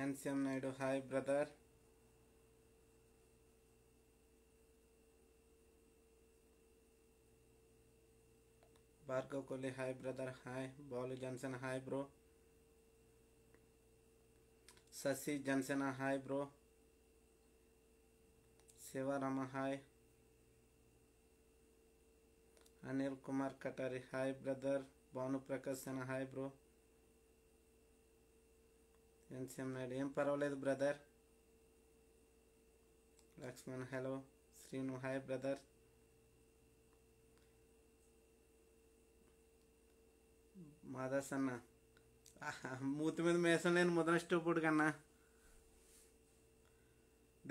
NCM Naidu hi brother Bhargav Kohli hi brother hi बॉल जनसन hi bro Shashi Janasena hi bro Sevarama hi Anil Kumar Katari hi brother Bhanu प्रकाश सेना hi bro NCM Naidu ఏం పర్వాలేదు brother Lakshman hello Srinu hi brother Madas అన్న మూతి మీద మేసం లేని స్టూపుడు కన్నా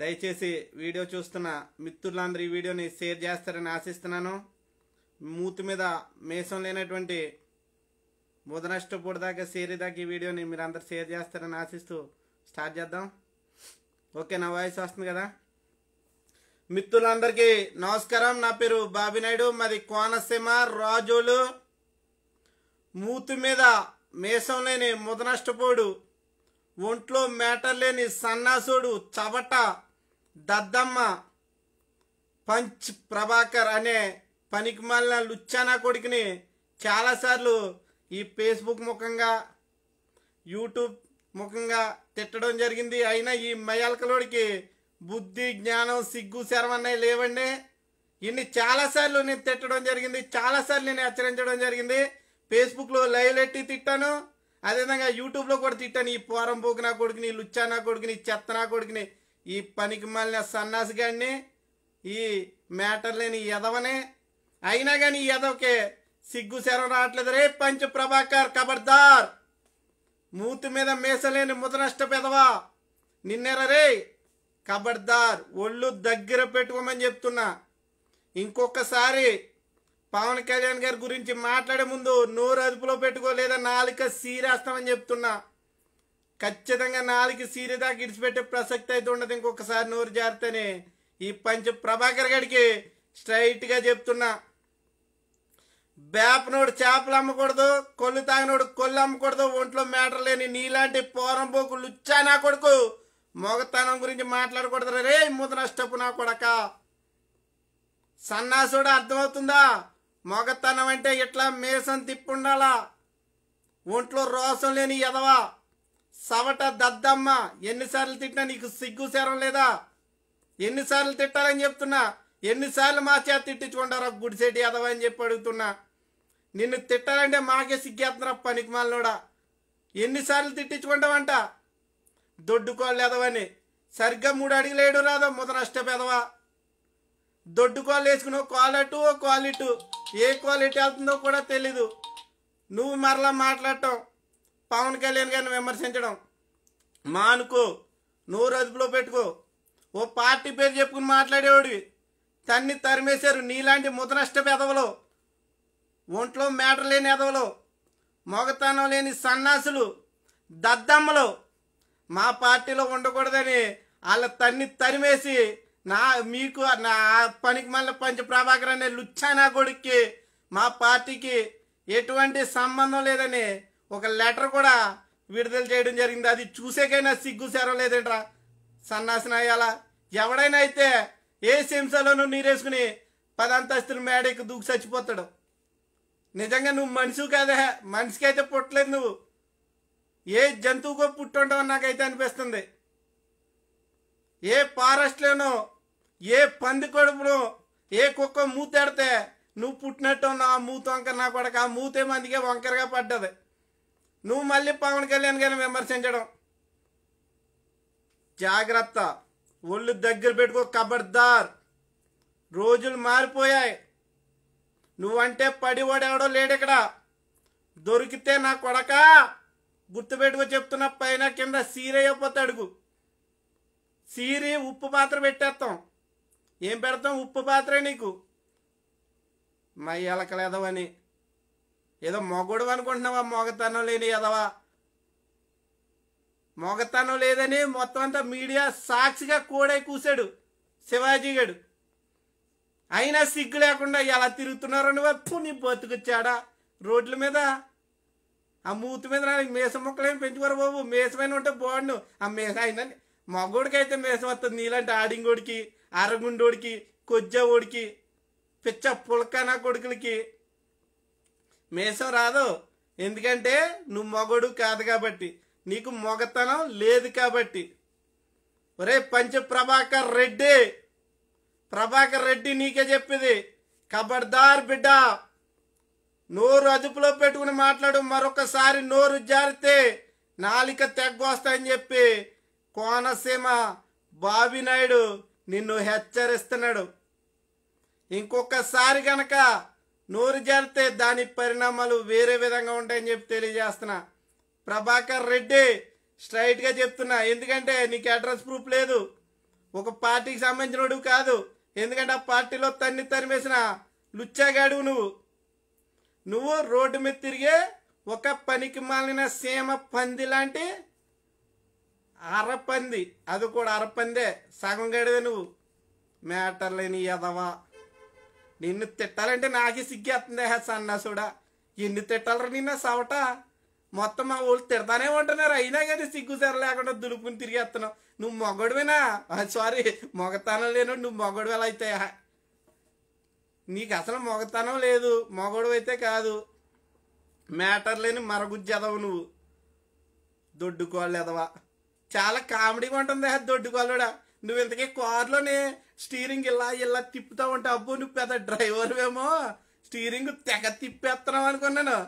దయచేసి వీడియో చూస్తున్న మిత్రులందరూ ఈ వీడియోని షేర్ చేస్తారని ఆశిస్తున్నాను మూతి మీద మేసం లేనటువంటి బుధనష్టపూడి దాకా సేరీ దాకా ఈ వీడియోని మీరు అందరు షేర్ చేస్తారని ఆశిస్తూ స్టార్ట్ చేద్దాం ఓకే నా వాయిస్ వస్తుంది కదా మిత్రులందరికీ నమస్కారం నా పేరు బాబినాయుడు మాది కోనసీమ రాజులు మూతు మీద మేషం లేని ముదనష్టపోడు ఒంట్లో మేటర్ లేని సన్నాసుడు చవట దద్దమ్మ పంచ్ ప్రభాకర్ అనే పనికి మాలిన లుచ్చానా కొడుకుని చాలాసార్లు ఈ ఫేస్బుక్ ముఖంగా యూట్యూబ్ ముఖంగా తిట్టడం జరిగింది అయినా ఈ మయాలకలోడికి బుద్ధి జ్ఞానం సిగ్గు శరమన్నయ్య లేవండి ఇన్ని చాలాసార్లు నేను తిట్టడం జరిగింది చాలాసార్లు నేను హెచ్చరించడం జరిగింది ఫేస్బుక్లో లైవ్ లెట్టి తిట్టాను అదేవిధంగా యూట్యూబ్లో కూడా తిట్టాను ఈ పోరం పోకు నా కొడుకుని లుచ్చా కొడుకుని చెత్త నా కొడుకుని ఈ పనికి మళ్ళిన సన్నాసి గాడిని ఈ మ్యాటర్ లేని ఎదవని అయినా కానీ ఈ ఎదవకే సిగ్గు శరం రావట్లేదు రే పంచ ప్రభాకర్ కబర్దార్ మూతి మీద మేసలేని ముదనష్ట పెదవా నిన్నెర రే కబర్దార్ ఒళ్ళు దగ్గర పెట్టుకోమని చెప్తున్నా ఇంకొకసారి పవన్ కళ్యాణ్ గారి గురించి మాట్లాడే ముందు నోరు అదుపులో పెట్టుకో లేదా నాలుక సీరేస్తామని చెప్తున్నా ఖచ్చితంగా నాలుగు దాకా ఇడిచిపెట్టే ప్రసక్తి అయితే ఉండదు ఇంకొకసారి నోరు జారితేనే ఈ పంచ ప్రభాకర్ గడికి స్ట్రైట్గా చెప్తున్నా బేపనోడు చేపలు అమ్మకూడదు కొల్లు తాగినోడు కొల్లు అమ్మకూడదు ఒంట్లో మేటర్ లేని నీలాంటి పోకు లుచ్చా నా కొడుకు మొగతనం గురించి మాట్లాడకూడదు రే ముద నష్టపు నా కొడక సన్నాసుడు అర్థమవుతుందా మొగతనం అంటే ఇట్లా మేసం తిప్పుండాలా ఒంట్లో రోసం లేని ఎదవా సవట దద్దమ్మ ఎన్నిసార్లు తిట్టినా నీకు సిగ్గు శరం లేదా ఎన్నిసార్లు తిట్టాలని చెప్తున్నా ఎన్నిసార్లు మా చేతి తిట్టించుకుంటారా గుడిసేటి ఎదవా అని చెప్పి అడుగుతున్నా నిన్ను తిట్టాలంటే మాకే సిగ్గేస్తున్నారా పనికి మాలనోడా ఎన్నిసార్లు తిట్టించుకుంటావంట దొడ్డుకోలేదవని ఎదవని సరిగ్గా మూడు అడుగులు వేయడం రాదా ముద నష్టపెదవా దొడ్డు కాళ్ళు వేసుకున్నావు క్వాలిటు ఓ కాలిటు ఏ క్వాలిటీ వెళ్తుందో కూడా తెలీదు నువ్వు మరలా మాట్లాడటం పవన్ కళ్యాణ్ గారిని విమర్శించడం మానుకో నోరు అదుపులో పెట్టుకో ఓ పార్టీ పేరు చెప్పుకుని మాట్లాడేవాడివి తన్ని తరిమేశారు నీలాంటి నష్ట పెదవలో ఒంట్లో మేటర్ లేని ఎదవలు మొగతనం లేని సన్నాసులు దద్దమ్మలు మా పార్టీలో ఉండకూడదని వాళ్ళ తన్ని తరిమేసి నా మీకు నా పనికి మళ్ళీ పంచ ప్రభాకర్ అనే లుచ్చానా కొడుక్కి మా పార్టీకి ఎటువంటి సంబంధం లేదని ఒక లెటర్ కూడా విడుదల చేయడం జరిగింది అది చూసేకైనా సిగ్గు సేరం లేదంట్రా సన్నాసిన అయ్యాలా ఎవడైనా అయితే ఏ సింసలోనూ నీరేసుకుని పదంతస్తులు మేడకి దూకి చచ్చిపోతాడు నిజంగా నువ్వు మనిషి కాదా మనిషికి అయితే పుట్టలేదు నువ్వు ఏ జంతువుకో పుట్టుంటావు నాకైతే అనిపిస్తుంది ఏ ఫారెస్ట్లోనో ఏ పంది కొడుపును ఏ కుక్క మూతెడితే నువ్వు పుట్టినట్టు నా మూత వంకర నా కొడక ఆ మూతే మందికే వంకరగా పడ్డది నువ్వు మళ్ళీ పవన్ కళ్యాణ్ గారిని విమర్శించడం జాగ్రత్త ఒళ్ళు దగ్గర పెట్టుకో కబడ్దార్ రోజులు మారిపోయాయి నువ్వంటే పడివాడెవడో ఇక్కడ దొరికితే నా కొడక గుర్తుపెట్టుకో చెప్తున్న పైన కింద సీరయ్యపోతే అడుగు సీరి ఉప్పు పాత్ర పెట్టేస్తాం ఏం పెడతాం ఉప్పు పాత్రే నీకు మై ఎలకలేదవని ఏదో మొగుడు అనుకుంటున్నావా మొగతనం లేని ఎదవా మొగతనం లేదని మొత్తం అంతా మీడియా సాక్షిగా కూడై కూశాడు శివాజీ గడు అయినా సిగ్గు లేకుండా ఎలా తిరుగుతున్నారు వప్పు నీ బతుకొచ్చాడా రోడ్ల మీద ఆ మూతి మీద మేస మొక్కలేం పెంచుకోరు బాబు మేసమైన ఉంటే బాగుండు ఆ మేస అయినా మగోడికైతే మేసం వస్తుంది నీలాంటి ఆడింగోడికి అరగుండోడికి కొజ్జోడికి పిచ్చ పులకన కొడుకులకి మేసం రాదు ఎందుకంటే నువ్వు మగోడు కాదు కాబట్టి నీకు మొగతనం లేదు కాబట్టి ఒరే పంచ ప్రభాకర్ రెడ్డి ప్రభాకర్ రెడ్డి నీకే చెప్పింది కబడ్దార్ బిడ్డ నోరు అదుపులో పెట్టుకుని మాట్లాడు మరొకసారి నోరు జారితే నాలిక తెగ్గొస్తాయని చెప్పి కోనసీమ నాయుడు నిన్ను హెచ్చరిస్తున్నాడు ఇంకొకసారి గనక నోరు జారితే దాని పరిణామాలు వేరే విధంగా ఉంటాయని చెప్పి తెలియజేస్తున్నా ప్రభాకర్ రెడ్డి స్ట్రైట్గా చెప్తున్నా ఎందుకంటే నీకు అడ్రస్ ప్రూఫ్ లేదు ఒక పార్టీకి సంబంధించినోడు కాదు ఎందుకంటే ఆ పార్టీలో తన్ని తరిమేసిన లుచ్చాగాడు నువ్వు నువ్వు రోడ్డు మీద తిరిగే ఒక పనికి మాలిన సీమ పంది లాంటి అరపంది అది కూడా అరపందే సగం గడివే నువ్వు మ్యాటర్ లేని ఎదవా నిన్ను తిట్టాలంటే నాకే సిగ్గేస్తుంది అన్న చూడా ఎన్ని తిట్టాలరు నిన్న సవట మొత్తం మా ఊళ్ళు తిడతానే ఉంటున్నారు అయినా కానీ సిగ్గు సిగ్గుసారు లేకుండా దులుపుని తిరిగేస్తున్నావు నువ్వు మొగడువేనా సారీ మొగతనం లేను నువ్వు ఎలా అయితే నీకు అసలు మొగతనం లేదు మొగడు అయితే కాదు మ్యాటర్ లేని మరగుజ్జి ఎదవు నువ్వు దొడ్డుకోళ్ళు ఎదవా చాలా కామెడీగా ఉంటుంది దొడ్డుకోళ్ళుడా నువ్వు ఇంతకీ కార్లోనే స్టీరింగ్ ఇలా ఇలా తిప్పుతా ఉంటే అబ్బో నువ్వు పెద్ద డ్రైవర్వేమో స్టీరింగ్ తెగ తిప్పేస్తున్నావు అనుకున్నాను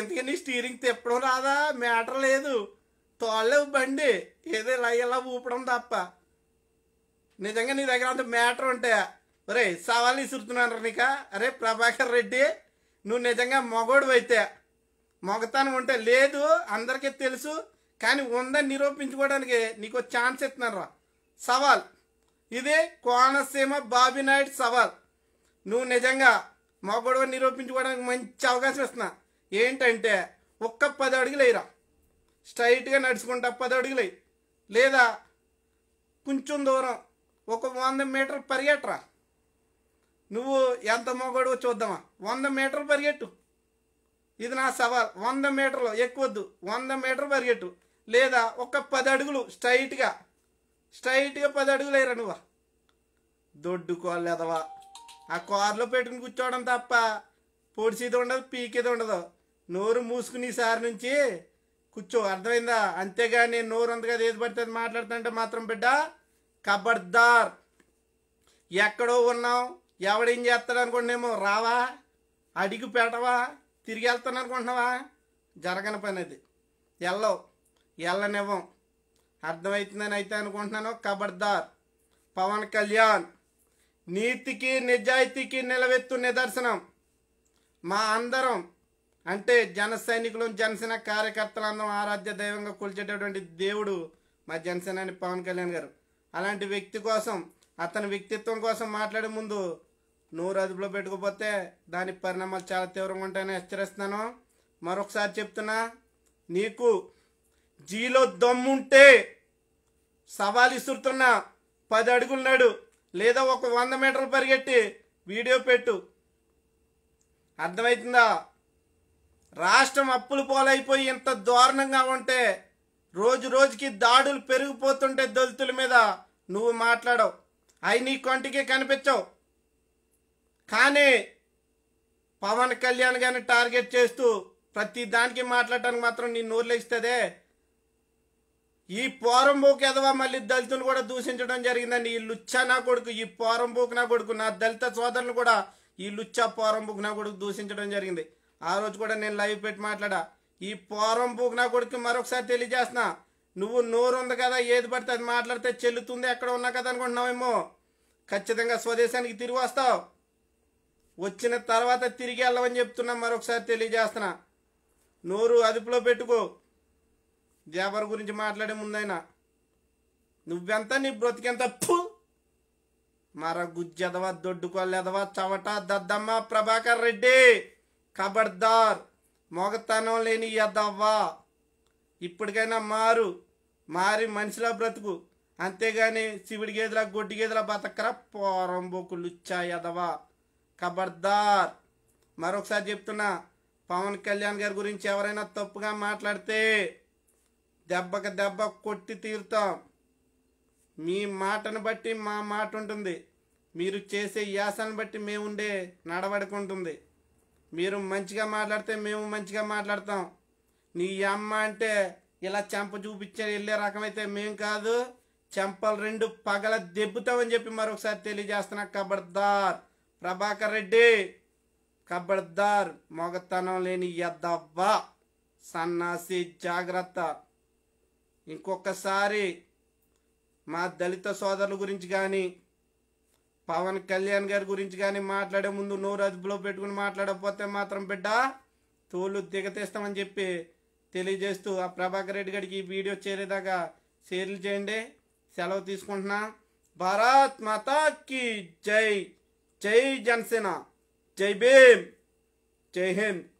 ఎందుకని స్టీరింగ్ తిప్పడం రాదా మ్యాటర్ లేదు తోళ్ళే బండి ఏదో ఇలా ఇలా ఊపడం తప్ప నిజంగా నీ దగ్గర అంత మ్యాటర్ ఉంటే ఒరే సవాల్ ఇసురుతున్నాను నీక అరే ప్రభాకర్ రెడ్డి నువ్వు నిజంగా మొగోడు అయితే మొగతాను ఉంటే లేదు అందరికీ తెలుసు కానీ ఉందని నిరూపించుకోవడానికి నీకు ఛాన్స్ ఇస్తున్నాను రా సవాల్ ఇదే కోనసీమ బాబీ నాయుడు సవాల్ నువ్వు నిజంగా మగోడు నిరూపించుకోవడానికి మంచి అవకాశం ఇస్తున్నా ఏంటంటే ఒక్క పది అడుగులు వేయరా స్ట్రైట్గా నడుచుకుంటా పది అడుగులే లేదా కొంచెం దూరం ఒక వంద మీటర్ పరిగెట్టరా నువ్వు ఎంత మొగడు చూద్దామా వంద మీటర్లు పరిగెట్టు ఇది నా సవాల్ వంద మీటర్లు ఎక్కువద్దు వంద మీటర్ పరిగెట్టు లేదా ఒక పది అడుగులు స్ట్రైట్గా స్ట్రైట్గా పది అడుగులు అయ్యరా నువ్వు దొడ్డు ఎదవా ఆ కారులో పెట్టుకుని కూర్చోవడం తప్ప పొడిచేది ఉండదు పీకేది ఉండదు నోరు మూసుకుని సారి నుంచి కూర్చో అర్థమైందా అంతేగాని నోరంతగా ఏది పడుతుంది మాట్లాడుతుంటే మాత్రం బిడ్డ కబర్దార్ ఎక్కడో ఉన్నావు ఎవడేం చేస్తాడు అనుకుంటున్నామో రావా అడిగి పెట్టవా తిరిగి వెళ్తాను అనుకుంటున్నావా జరగని పని అది ఎల్లవు ఎల్లనివ్వం అర్థమవుతుందని అయితే అనుకుంటున్నాను కబర్దార్ పవన్ కళ్యాణ్ నీతికి నిజాయితీకి నిలవెత్తు నిదర్శనం మా అందరం అంటే జన సైనికులు జనసేన కార్యకర్తలందరం ఆరాధ్య దైవంగా కొలిచేటటువంటి దేవుడు మా జనసేన పవన్ కళ్యాణ్ గారు అలాంటి వ్యక్తి కోసం అతని వ్యక్తిత్వం కోసం మాట్లాడే ముందు నోరు అదుపులో పెట్టుకుపోతే దాని పరిణామాలు చాలా తీవ్రంగా ఉంటాయని హెచ్చరిస్తున్నాను మరొకసారి చెప్తున్నా నీకు జీలో దమ్ముంటే సవాల్ ఇస్తున్న పది అడుగులు నడు లేదా ఒక వంద మీటర్లు పరిగెట్టి వీడియో పెట్టు అర్థమవుతుందా రాష్ట్రం అప్పులు పోలైపోయి ఇంత దారుణంగా ఉంటే రోజు రోజుకి దాడులు పెరిగిపోతుంటే దళితుల మీద నువ్వు మాట్లాడవు అవి నీ కొంటికే కనిపించవు కానీ పవన్ కళ్యాణ్ గారిని టార్గెట్ చేస్తూ ప్రతి దానికి మాట్లాడటానికి మాత్రం నీ నోర్లేస్తుందే ఈ పోరంబోకు ఎదవా మళ్ళీ దళితులు కూడా దూషించడం జరిగిందండి ఈ లుచ్చా నా కొడుకు ఈ పోరంబోకు నా కొడుకు నా దళిత సోదరులు కూడా ఈ లుచ్చా పోరంబోకు నా కొడుకు దూషించడం జరిగింది ఆ రోజు కూడా నేను లైవ్ పెట్టి మాట్లాడా ఈ పోరం పూకు నా కొడుకు మరొకసారి తెలియజేస్తున్నా నువ్వు నోరు ఉంది కదా ఏది పడితే అది మాట్లాడితే చెల్లుతుంది ఎక్కడ ఉన్నా కదా అనుకుంటున్నావేమో ఖచ్చితంగా స్వదేశానికి తిరిగి వస్తావు వచ్చిన తర్వాత తిరిగి వెళ్ళవని చెప్తున్నా మరొకసారి తెలియజేస్తున్నా నోరు అదుపులో పెట్టుకో ఎవరి గురించి మాట్లాడే ముందైనా నువ్వెంత నీ బ్రతికెంత ఫు మర గుజ్జెదవా దొడ్డుకోలేదవా చవట దద్దమ్మ ప్రభాకర్ రెడ్డి ఖబర్దార్ మొగతనం లేని యదవ్వా ఇప్పటికైనా మారు మారి మనిషిల బ్రతుకు అంతేగాని శివుడి గేదెల గొడ్డి గేదెల బతకరా పోరంబోకు లుచ్చా ఎదవా ఖబర్దార్ మరొకసారి చెప్తున్నా పవన్ కళ్యాణ్ గారి గురించి ఎవరైనా తప్పుగా మాట్లాడితే దెబ్బకి దెబ్బ కొట్టి తీరుతాం మీ మాటను బట్టి మా మాట ఉంటుంది మీరు చేసే యాసను బట్టి మేము ఉండే ఉంటుంది మీరు మంచిగా మాట్లాడితే మేము మంచిగా మాట్లాడతాం నీ అమ్మ అంటే ఇలా చెంప చూపించని వెళ్ళే రకమైతే మేం కాదు చెంపలు రెండు పగల దెబ్బుతామని చెప్పి మరొకసారి తెలియజేస్తున్నా కబడ్దార్ ప్రభాకర్ రెడ్డి కబడ్దార్ మొగతనం లేని ఎద్దవ్వ సన్నాసి జాగ్రత్త ఇంకొకసారి మా దళిత సోదరుల గురించి కానీ పవన్ కళ్యాణ్ గారి గురించి కానీ మాట్లాడే ముందు నోరు అదుపులో పెట్టుకుని మాట్లాడకపోతే మాత్రం బిడ్డ తోలు దిగతీస్తామని చెప్పి తెలియజేస్తూ ఆ ప్రభాకర్ రెడ్డి గారికి ఈ వీడియో చేరేదాకా షేర్లు చేయండి సెలవు తీసుకుంటున్నా భారత్ మాతాకి జై జై జనసేన జై భీమ్ జై హింద్